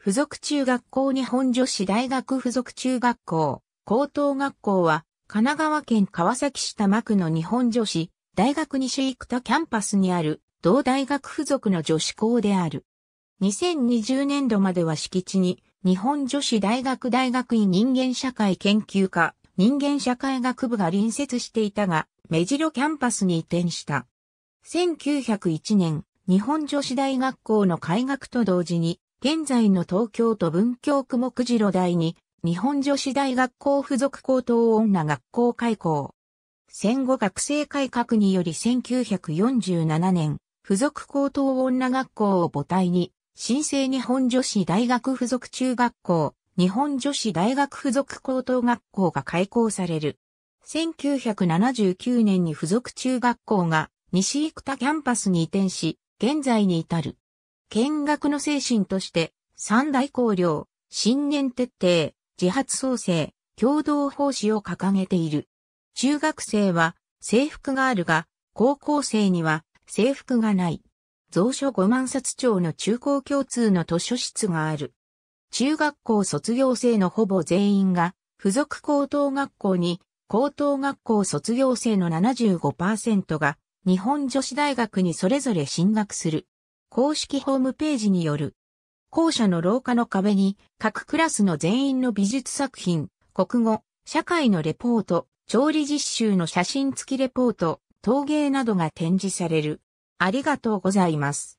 付属中学校日本女子大学付属中学校、高等学校は、神奈川県川崎市多摩区の日本女子大学西生田キャンパスにある、同大学付属の女子校である。2020年度までは敷地に、日本女子大学大学院人間社会研究科、人間社会学部が隣接していたが、目白キャンパスに移転した。1901年、日本女子大学校の開学と同時に、現在の東京都文京区目次路第に、日本女子大学校附属高等女学校開校。戦後学生改革により1947年、附属高等女学校を母体に、新生日本女子大学附属中学校、日本女子大学附属高等学校が開校される。1979年に附属中学校が西生田キャンパスに移転し、現在に至る。見学の精神として、三大綱領、信念徹底、自発創生、共同奉仕を掲げている。中学生は制服があるが、高校生には制服がない。蔵書5万冊帳の中高共通の図書室がある。中学校卒業生のほぼ全員が、付属高等学校に、高等学校卒業生の75%が、日本女子大学にそれぞれ進学する。公式ホームページによる。校舎の廊下の壁に各クラスの全員の美術作品、国語、社会のレポート、調理実習の写真付きレポート、陶芸などが展示される。ありがとうございます。